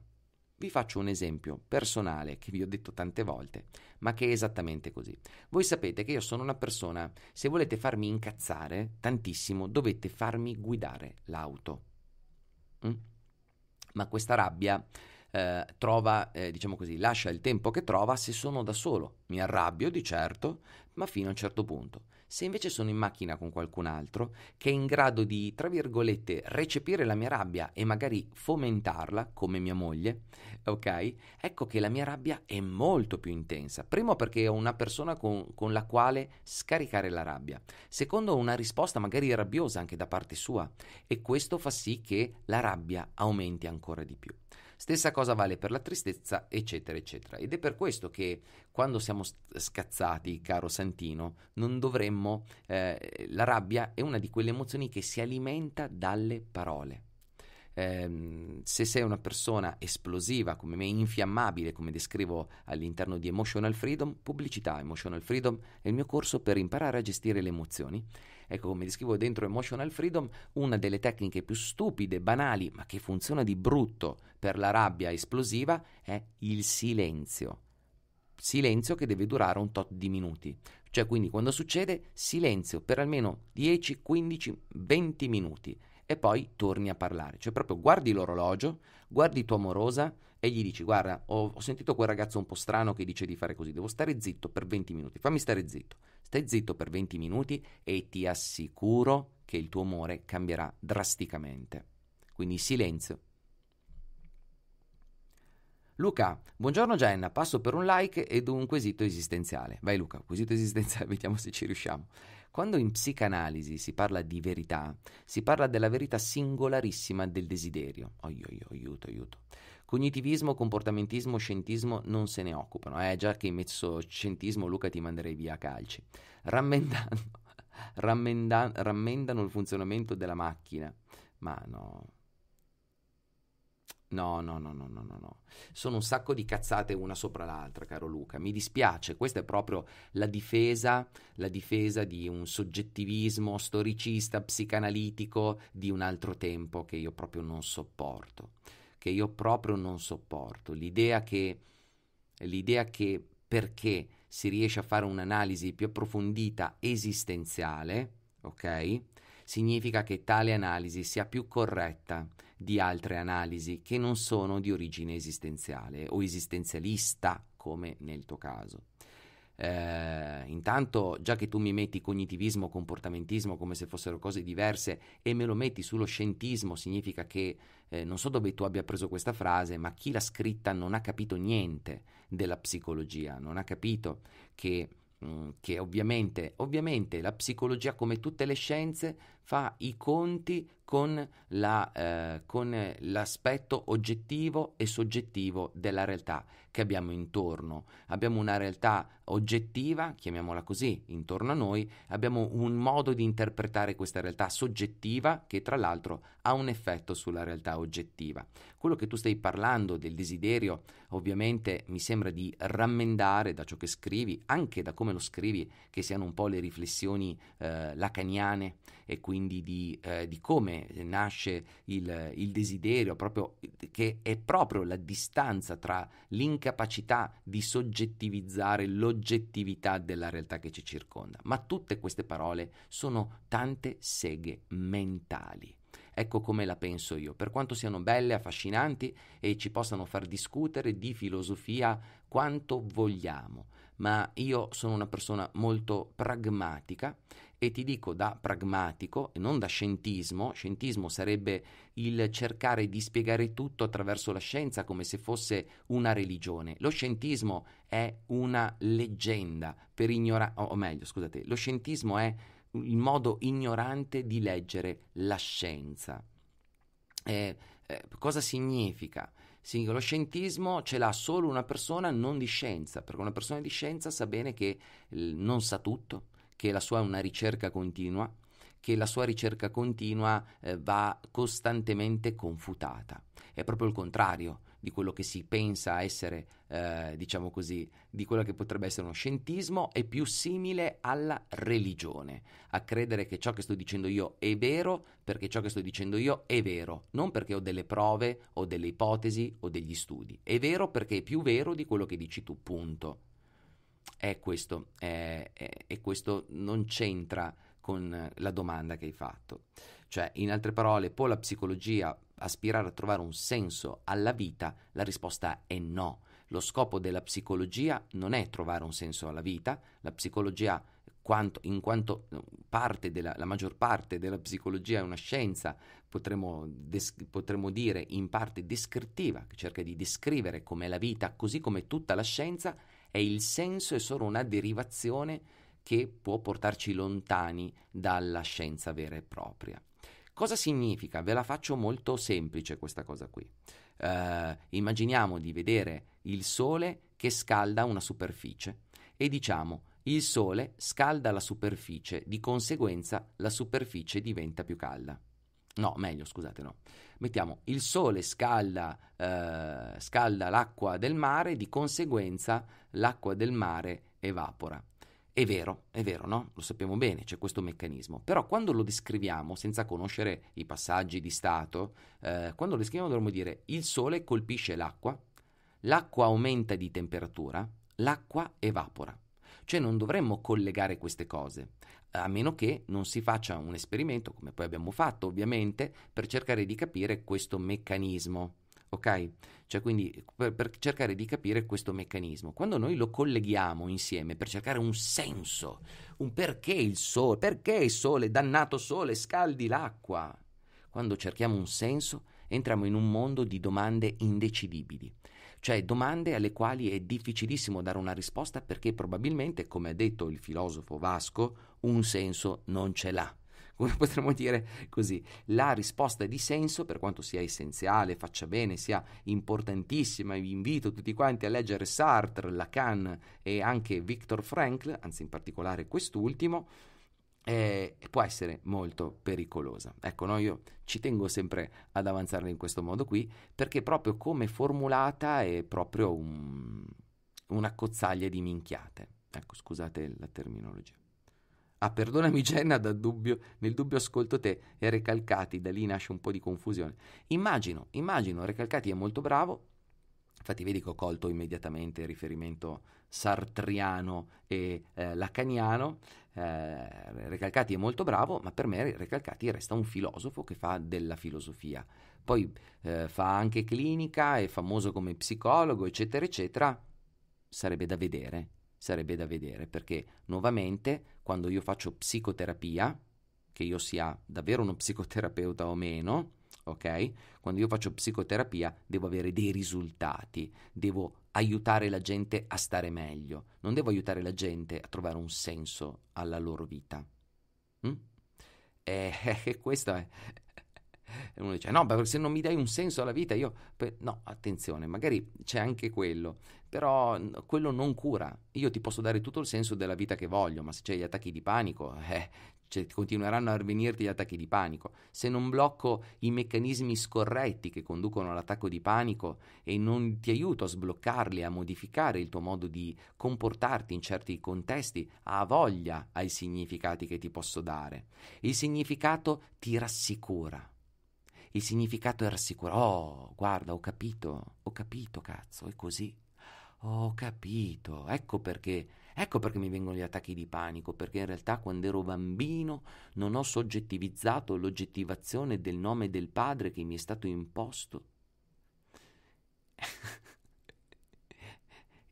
Vi faccio un esempio personale che vi ho detto tante volte, ma che è esattamente così. Voi sapete che io sono una persona, se volete farmi incazzare tantissimo, dovete farmi guidare l'auto. Mm? Ma questa rabbia eh, trova, eh, diciamo così, lascia il tempo che trova se sono da solo. Mi arrabbio di certo, ma fino a un certo punto. Se invece sono in macchina con qualcun altro che è in grado di, tra virgolette, recepire la mia rabbia e magari fomentarla, come mia moglie, ok? Ecco che la mia rabbia è molto più intensa. Primo perché ho una persona con, con la quale scaricare la rabbia. Secondo una risposta magari rabbiosa anche da parte sua e questo fa sì che la rabbia aumenti ancora di più. Stessa cosa vale per la tristezza, eccetera, eccetera. Ed è per questo che quando siamo scazzati, caro Santino, non dovremmo... Eh, la rabbia è una di quelle emozioni che si alimenta dalle parole. Eh, se sei una persona esplosiva come me, infiammabile come descrivo all'interno di Emotional Freedom, pubblicità Emotional Freedom è il mio corso per imparare a gestire le emozioni Ecco, come descrivo dentro Emotional Freedom, una delle tecniche più stupide, banali, ma che funziona di brutto per la rabbia esplosiva è il silenzio. Silenzio che deve durare un tot di minuti. Cioè, quindi quando succede, silenzio per almeno 10, 15, 20 minuti e poi torni a parlare. Cioè, proprio guardi l'orologio, guardi tua morosa, e gli dici guarda ho, ho, sentito quel ragazzo un po' strano che dice di fare così, devo stare zitto per 20 minuti, fammi stare zitto, stai zitto per 20 minuti e ti assicuro che il tuo umore cambierà drasticamente. Quindi silenzio. Luca, buongiorno Jenna passo per un like ed un quesito esistenziale. Vai Luca, quesito esistenziale, vediamo se ci riusciamo. Quando in psicanalisi si parla di verità, si parla della verità singolarissima del desiderio. Aiuto, aiuto, aiuto. Cognitivismo, comportamentismo, scientismo non se ne occupano, eh, già che hai messo scientismo Luca ti manderei via a calci. Rammendando, rammenda, rammendano il funzionamento della macchina, ma no. No, no, no, no, no, no, no. Sono un sacco di cazzate una sopra l'altra, caro Luca. Mi dispiace, questa è proprio la difesa, la difesa di un soggettivismo storicista, psicanalitico di un altro tempo che io proprio non sopporto che io proprio non sopporto, l'idea che, l'idea che perché si riesce a fare un'analisi più approfondita esistenziale, ok? Significa che tale analisi sia più corretta di altre analisi che non sono di origine esistenziale o esistenzialista, come nel tuo caso eh, intanto già che tu mi metti cognitivismo, comportamentismo come se fossero cose diverse e me lo metti sullo scientismo significa che eh, non so dove tu abbia preso questa frase, ma chi l'ha scritta non ha capito niente della psicologia, non ha capito che mm, che ovviamente, ovviamente, la psicologia, come tutte le scienze, fa i conti con, la, eh, con l'aspetto oggettivo e soggettivo della realtà che abbiamo intorno. Abbiamo una realtà oggettiva, chiamiamola così, intorno a noi, abbiamo un modo di interpretare questa realtà soggettiva che tra l'altro ha un effetto sulla realtà oggettiva. Quello che tu stai parlando del desiderio, ovviamente mi sembra di rammendare da ciò che scrivi, anche da come lo scrivi, che siano un po' le riflessioni eh, lacaniane e quindi di, eh, di come nasce il, il desiderio, proprio, che è proprio la distanza tra l'incapacità di soggettivizzare l'oggettività della realtà che ci circonda. Ma tutte queste parole sono tante seghe mentali. Ecco come la penso io. Per quanto siano belle, affascinanti e ci possano far discutere di filosofia quanto vogliamo, ma io sono una persona molto pragmatica e ti dico da pragmatico e non da scientismo, scientismo sarebbe il cercare di spiegare tutto attraverso la scienza come se fosse una religione. Lo scientismo è una leggenda per ignorare, o meglio, scusate, lo scientismo è il modo ignorante di leggere la scienza. Eh, eh, cosa significa? lo scientismo ce l'ha solo una persona non di scienza, perché una persona di scienza sa bene che eh, non sa tutto, che la sua è una ricerca continua, che la sua ricerca continua eh, va costantemente confutata. È proprio il contrario di quello che si pensa essere, eh, diciamo così, di quello che potrebbe essere uno scientismo, è più simile alla religione, a credere che ciò che sto dicendo io è vero perché ciò che sto dicendo io è vero, non perché ho delle prove o delle ipotesi o degli studi, è vero perché è più vero di quello che dici tu, punto è questo, è, è, e questo non c'entra con la domanda che hai fatto. Cioè, in altre parole, può la psicologia aspirare a trovare un senso alla vita? La risposta è no. Lo scopo della psicologia non è trovare un senso alla vita, la psicologia quanto, in quanto parte della, la maggior parte della psicologia è una scienza, potremmo, des, potremmo, dire in parte descrittiva, che cerca di descrivere com'è la vita, così come tutta la scienza è il senso è solo una derivazione che può portarci lontani dalla scienza vera e propria. Cosa significa? Ve la faccio molto semplice questa cosa qui. Uh, immaginiamo di vedere il sole che scalda una superficie e diciamo il sole scalda la superficie, di conseguenza la superficie diventa più calda. No, meglio, scusate, no mettiamo il sole scalda, eh, scalda l'acqua del mare, di conseguenza l'acqua del mare evapora. È vero, è vero, no? Lo sappiamo bene, c'è questo meccanismo. Però quando lo descriviamo senza conoscere i passaggi di stato, eh, quando lo descriviamo dovremmo dire il sole colpisce l'acqua, l'acqua aumenta di temperatura, l'acqua evapora. Cioè non dovremmo collegare queste cose a meno che non si faccia un esperimento, come poi abbiamo fatto ovviamente, per cercare di capire questo meccanismo. Ok? Cioè, quindi per, per, cercare di capire questo meccanismo. Quando noi lo colleghiamo insieme per cercare un senso, un perché il sole, perché il sole, dannato sole, scaldi l'acqua. Quando cerchiamo un senso, entriamo in un mondo di domande indecidibili cioè domande alle quali è difficilissimo dare una risposta perché probabilmente, come ha detto il filosofo Vasco, un senso non ce l'ha. Come potremmo dire così, la risposta di senso, per quanto sia essenziale, faccia bene, sia importantissima, vi invito tutti quanti a leggere Sartre, Lacan e anche Viktor Frankl, anzi in particolare quest'ultimo, eh, può essere molto pericolosa. Ecco, no, io ci tengo sempre ad avanzarla in questo modo qui, perché proprio come formulata è proprio un, una cozzaglia di minchiate. Ecco, scusate la terminologia. Ah, perdonami Jenna, dubbio, nel dubbio ascolto te e Recalcati, da lì nasce un po' di confusione. Immagino, immagino, Recalcati è molto bravo, infatti vedi che ho colto immediatamente il riferimento sartriano e eh, lacaniano, eh, Recalcati è molto bravo, ma per me Recalcati resta un filosofo che fa della filosofia. Poi eh, fa anche clinica, è famoso come psicologo, eccetera, eccetera, sarebbe da vedere sarebbe da vedere perché nuovamente quando io faccio psicoterapia, che io sia davvero uno psicoterapeuta o meno, ok? Quando io faccio psicoterapia devo avere dei risultati, devo aiutare la gente a stare meglio, non devo aiutare la gente a trovare un senso alla loro vita. Mm? E, eh, e eh, questo è, e uno dice, no, perché se non mi dai un senso alla vita, io... No, attenzione, magari c'è anche quello, però quello non cura. Io ti posso dare tutto il senso della vita che voglio, ma se c'è gli attacchi di panico, eh, cioè, continueranno a venirti gli attacchi di panico. Se non blocco i meccanismi scorretti che conducono all'attacco di panico e non ti aiuto a sbloccarli, a modificare il tuo modo di comportarti in certi contesti, ha voglia ai significati che ti posso dare. Il significato ti rassicura il significato era sicuro. Oh, guarda, ho capito, ho capito, cazzo, è così. Ho capito, ecco perché, ecco perché mi vengono gli attacchi di panico, perché in realtà quando ero bambino non ho soggettivizzato l'oggettivazione del nome del padre che mi è stato imposto.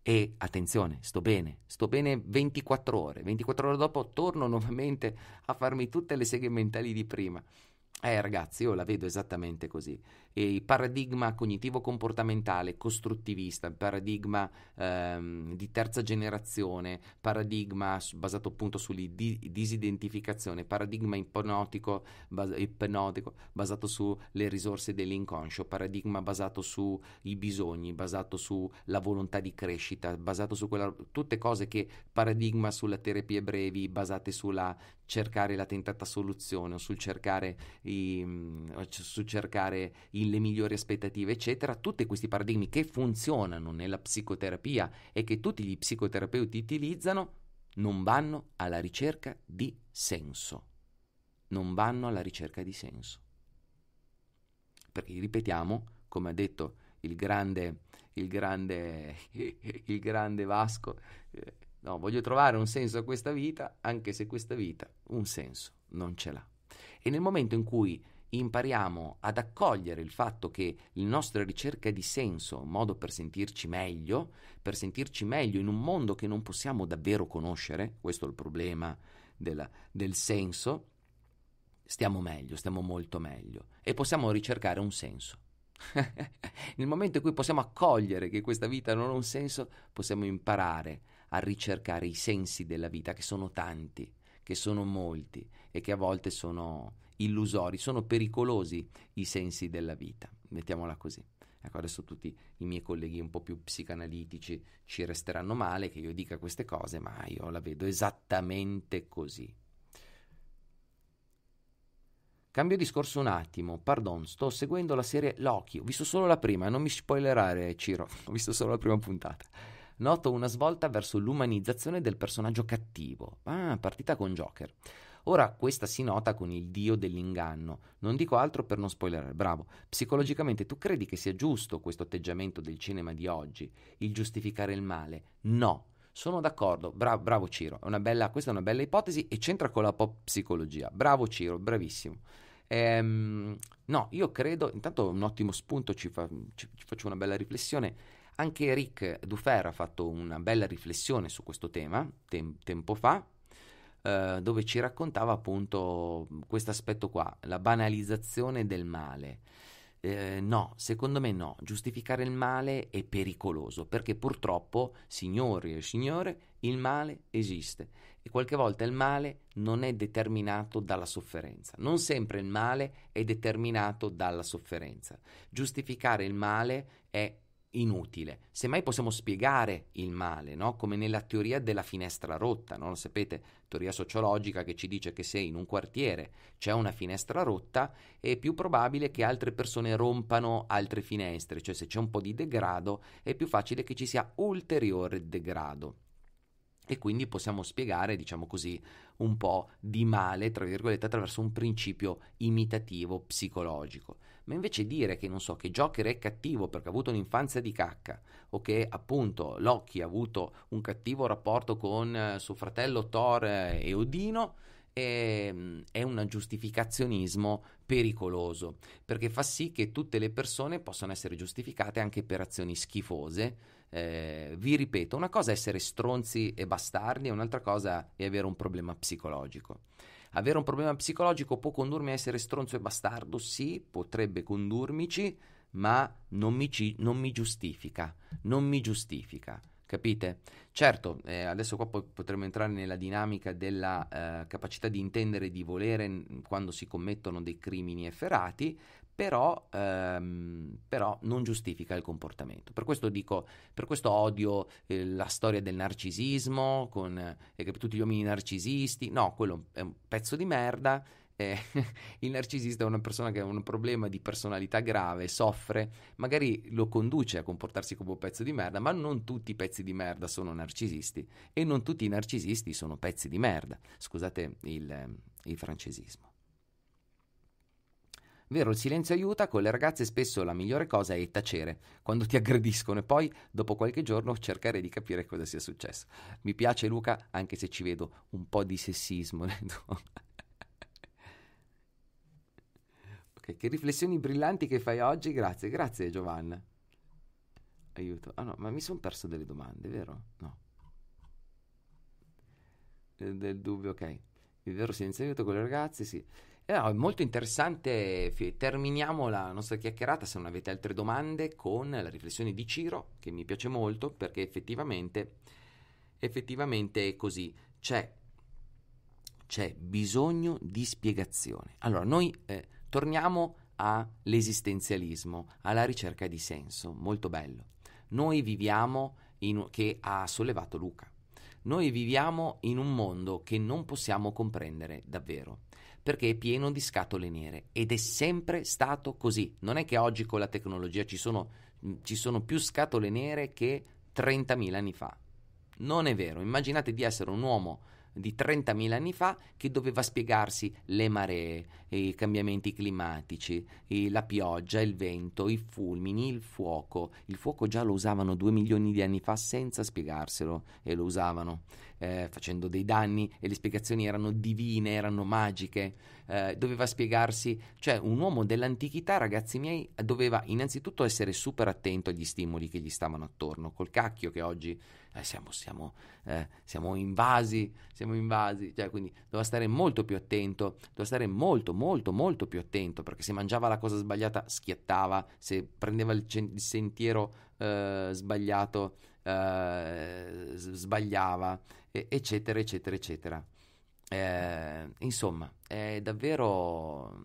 e attenzione, sto bene, sto bene 24 ore, 24 ore dopo torno nuovamente a farmi tutte le seghe mentali di prima. Eh ragazzi, io la vedo esattamente così il paradigma cognitivo-comportamentale costruttivista, paradigma ehm, di terza generazione, paradigma basato appunto sulla disidentificazione, paradigma ipnotico, bas- ipnotico basato sulle risorse dell'inconscio, paradigma basato sui bisogni, basato sulla volontà di crescita, basato su quella, tutte cose che paradigma sulle terapie brevi basate sulla cercare la tentata soluzione o sul cercare i, mm, sul cercare i le migliori aspettative, eccetera, tutti questi paradigmi che funzionano nella psicoterapia e che tutti gli psicoterapeuti utilizzano, non vanno alla ricerca di senso. Non vanno alla ricerca di senso. Perché, ripetiamo, come ha detto il grande, il grande, il grande Vasco, eh, no, voglio trovare un senso a questa vita, anche se questa vita un senso non ce l'ha. E nel momento in cui impariamo ad accogliere il fatto che la nostra ricerca di senso, un modo per sentirci meglio, per sentirci meglio in un mondo che non possiamo davvero conoscere, questo è il problema della, del senso, stiamo meglio, stiamo molto meglio e possiamo ricercare un senso. Nel momento in cui possiamo accogliere che questa vita non ha un senso, possiamo imparare a ricercare i sensi della vita, che sono tanti, che sono molti e che a volte sono illusori, sono pericolosi i sensi della vita, mettiamola così. Ecco, adesso tutti i miei colleghi un po' più psicanalitici ci resteranno male che io dica queste cose, ma io la vedo esattamente così. Cambio discorso un attimo, pardon, sto seguendo la serie Loki, ho visto solo la prima, non mi spoilerare Ciro, ho visto solo la prima puntata. Noto una svolta verso l'umanizzazione del personaggio cattivo, ah, partita con Joker. Ora questa si nota con il dio dell'inganno. Non dico altro per non spoilerare, bravo. Psicologicamente tu credi che sia giusto questo atteggiamento del cinema di oggi, il giustificare il male? No. Sono d'accordo, Bra- bravo Ciro, bella, questa è una bella ipotesi e c'entra con la pop psicologia. Bravo Ciro, bravissimo. Ehm, no, io credo, intanto un ottimo spunto, ci, fa, ci, ci faccio una bella riflessione. Anche Rick Dufer ha fatto una bella riflessione su questo tema tem- tempo fa, eh, dove ci raccontava appunto questo aspetto qua, la banalizzazione del male. Eh, no, secondo me no, giustificare il male è pericoloso perché purtroppo, signori e signore, il male esiste e qualche volta il male non è determinato dalla sofferenza, non sempre il male è determinato dalla sofferenza. Giustificare il male è inutile. Semmai possiamo spiegare il male, no? come nella teoria della finestra rotta, no? lo sapete, teoria sociologica che ci dice che se in un quartiere c'è una finestra rotta è più probabile che altre persone rompano altre finestre, cioè se c'è un po' di degrado è più facile che ci sia ulteriore degrado. E quindi possiamo spiegare, diciamo così, un po' di male, tra virgolette, attraverso un principio imitativo psicologico ma invece dire che non so che Joker è cattivo perché ha avuto un'infanzia di cacca o che appunto Loki ha avuto un cattivo rapporto con eh, suo fratello Thor e Odino è, mm, è un giustificazionismo pericoloso perché fa sì che tutte le persone possano essere giustificate anche per azioni schifose eh, vi ripeto una cosa è essere stronzi e bastardi e un'altra cosa è avere un problema psicologico avere un problema psicologico può condurmi a essere stronzo e bastardo? Sì, potrebbe condurmici, ma non mi, ci, non mi giustifica. Non mi giustifica. Capite? Certo, eh, adesso qua po- potremmo entrare nella dinamica della eh, capacità di intendere e di volere quando si commettono dei crimini efferati, però, ehm, però, non giustifica il comportamento. Per questo dico, per questo odio eh, la storia del narcisismo, con eh, tutti gli uomini narcisisti, no, quello è un pezzo di merda eh, il narcisista è una persona che ha un problema di personalità grave, soffre, magari lo conduce a comportarsi come un pezzo di merda, ma non tutti i pezzi di merda sono narcisisti e non tutti i narcisisti sono pezzi di merda. Scusate il, il francesismo. Vero, il silenzio aiuta, con le ragazze spesso la migliore cosa è tacere, quando ti aggrediscono e poi, dopo qualche giorno, cercare di capire cosa sia successo. Mi piace Luca, anche se ci vedo un po' di sessismo. Che, che riflessioni brillanti che fai oggi, grazie, grazie Giovanna. Aiuto. Ah no, ma mi sono perso delle domande, vero? No. Del, eh, del dubbio, ok. vero senza aiuto con le ragazze, sì. Eh, no, è molto interessante. Terminiamo la nostra chiacchierata. Se non avete altre domande, con la riflessione di Ciro, che mi piace molto perché effettivamente, effettivamente è così. C'è, c'è bisogno di spiegazione. Allora, noi eh, Torniamo all'esistenzialismo, alla ricerca di senso, molto bello. Noi viviamo in, che ha sollevato Luca. Noi viviamo in un mondo che non possiamo comprendere davvero, perché è pieno di scatole nere ed è sempre stato così. Non è che oggi con la tecnologia ci sono, ci sono più scatole nere che 30.000 anni fa. Non è vero, immaginate di essere un uomo di 30.000 anni fa che doveva spiegarsi le maree, i cambiamenti climatici, la pioggia, il vento, i fulmini, il fuoco. Il fuoco già lo usavano 2 milioni di anni fa senza spiegarselo e lo usavano eh, facendo dei danni e le spiegazioni erano divine, erano magiche eh, doveva spiegarsi, cioè un uomo dell'antichità, ragazzi miei, doveva innanzitutto essere super attento agli stimoli che gli stavano attorno, col cacchio che oggi eh, siamo, siamo, eh, siamo, invasi, siamo invasi, cioè, quindi doveva stare molto più attento, doveva stare molto, molto, molto più attento, perché se mangiava la cosa sbagliata schiattava, se prendeva il, cen- il sentiero eh, sbagliato eh, sbagliava, e- eccetera, eccetera, eccetera. Eh, insomma, è davvero.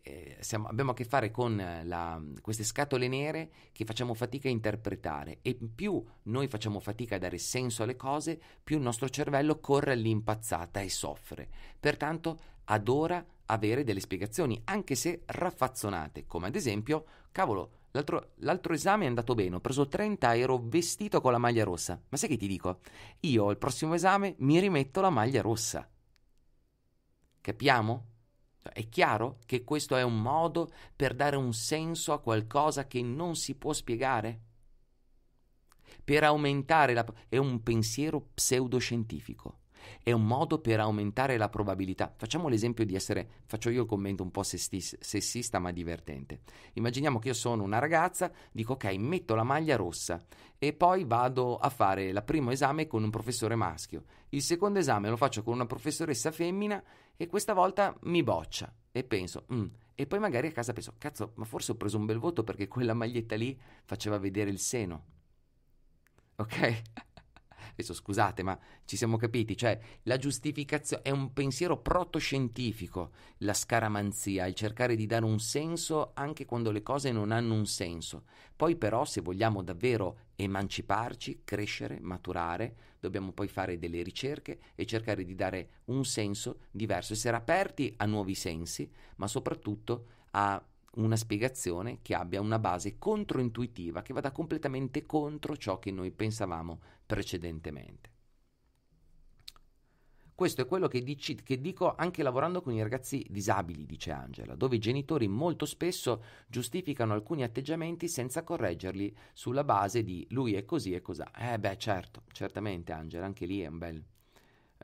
Eh, siamo, abbiamo a che fare con la, queste scatole nere che facciamo fatica a interpretare e più noi facciamo fatica a dare senso alle cose, più il nostro cervello corre all'impazzata e soffre. Pertanto adora avere delle spiegazioni, anche se raffazzonate, come ad esempio, cavolo, L'altro, l'altro, esame è andato bene, ho preso 30 ero vestito con la maglia rossa. Ma sai che ti dico? Io al prossimo esame mi rimetto la maglia rossa. Capiamo? Cioè, è chiaro che questo è un modo per dare un senso a qualcosa che non si può spiegare? Per aumentare la... è un pensiero pseudoscientifico è un modo per aumentare la probabilità. Facciamo l'esempio di essere, faccio io il commento un po' sestis, sessista ma divertente. Immaginiamo che io sono una ragazza, dico ok, metto la maglia rossa e poi vado a fare il primo esame con un professore maschio. Il secondo esame lo faccio con una professoressa femmina e questa volta mi boccia e penso, mm. e poi magari a casa penso, cazzo, ma forse ho preso un bel voto perché quella maglietta lì faceva vedere il seno. Ok? Adesso scusate, ma ci siamo capiti, cioè la giustificazione è un pensiero protoscientifico, la scaramanzia, il cercare di dare un senso anche quando le cose non hanno un senso. Poi però se vogliamo davvero emanciparci, crescere, maturare, dobbiamo poi fare delle ricerche e cercare di dare un senso diverso, essere aperti a nuovi sensi, ma soprattutto a una spiegazione che abbia una base controintuitiva, che vada completamente contro ciò che noi pensavamo precedentemente. Questo è quello che, dici, che, dico anche lavorando con i ragazzi disabili, dice Angela, dove i genitori molto spesso giustificano alcuni atteggiamenti senza correggerli sulla base di lui è così e cos'ha. Eh beh certo, certamente Angela, anche lì è un bel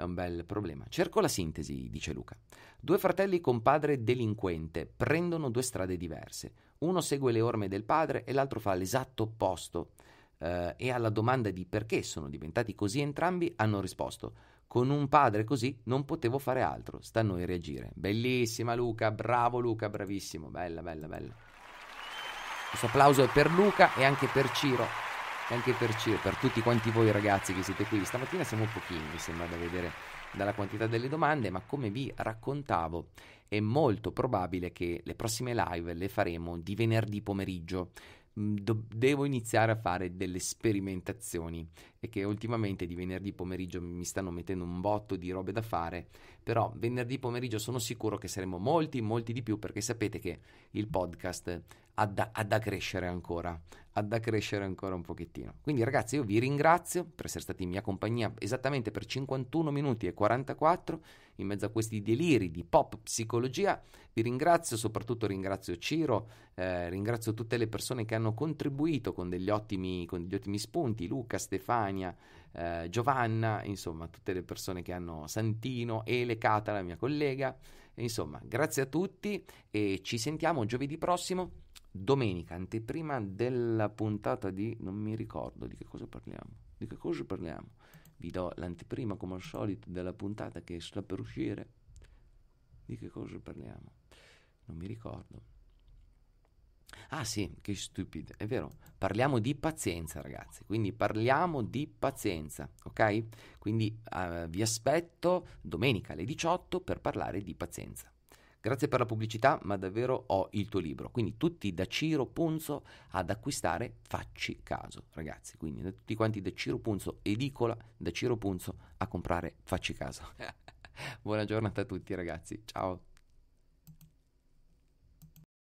è un bel problema. Cerco la sintesi, dice Luca. Due fratelli con padre delinquente prendono due strade diverse. Uno segue le orme del padre e l'altro fa l'esatto opposto. Eh, e alla domanda di perché sono diventati così entrambi hanno risposto: Con un padre così non potevo fare altro. Sta a noi reagire. Bellissima Luca, bravo Luca, bravissimo. Bella, bella, bella. Questo applauso è per Luca e anche per Ciro e anche per, per, tutti quanti voi ragazzi che siete qui. Stamattina siamo pochini, mi sembra da vedere dalla quantità delle domande, ma come vi raccontavo è molto probabile che le prossime live le faremo di venerdì pomeriggio. Mm, do devo iniziare a fare delle sperimentazioni e che ultimamente di venerdì pomeriggio mi stanno mettendo un botto di robe da fare, però venerdì pomeriggio sono sicuro che saremo molti, molti di più perché sapete che il podcast ad, da, ha ancora, ad accrescere ancora un pochettino. Quindi ragazzi io vi ringrazio per essere stati in mia compagnia esattamente per 51 minuti e 44 in mezzo a questi deliri di pop psicologia. Vi ringrazio, soprattutto ringrazio Ciro, eh, ringrazio tutte le persone che hanno contribuito con degli ottimi, con degli ottimi spunti, Luca, Stefania, eh, Giovanna, insomma tutte le persone che hanno Santino, Ele Cata, la mia collega. Insomma, grazie a tutti e ci sentiamo giovedì prossimo domenica, anteprima della puntata di... non mi ricordo di che cosa parliamo. Di che cosa parliamo? Vi do l'anteprima come al solito della puntata che sta per uscire. Di che cosa parliamo? Non mi ricordo. Ah sì, che stupido, è vero. Parliamo di pazienza, ragazzi. Quindi parliamo di pazienza, ok? Quindi uh, vi aspetto domenica alle 18 per parlare di pazienza. Grazie per la pubblicità, ma davvero ho il tuo libro. Quindi tutti da Ciro Punzo ad acquistare, facci caso, ragazzi. Quindi tutti quanti da Ciro Punzo, edicola da Ciro Punzo a comprare, facci caso. Buona giornata a tutti, ragazzi. Ciao.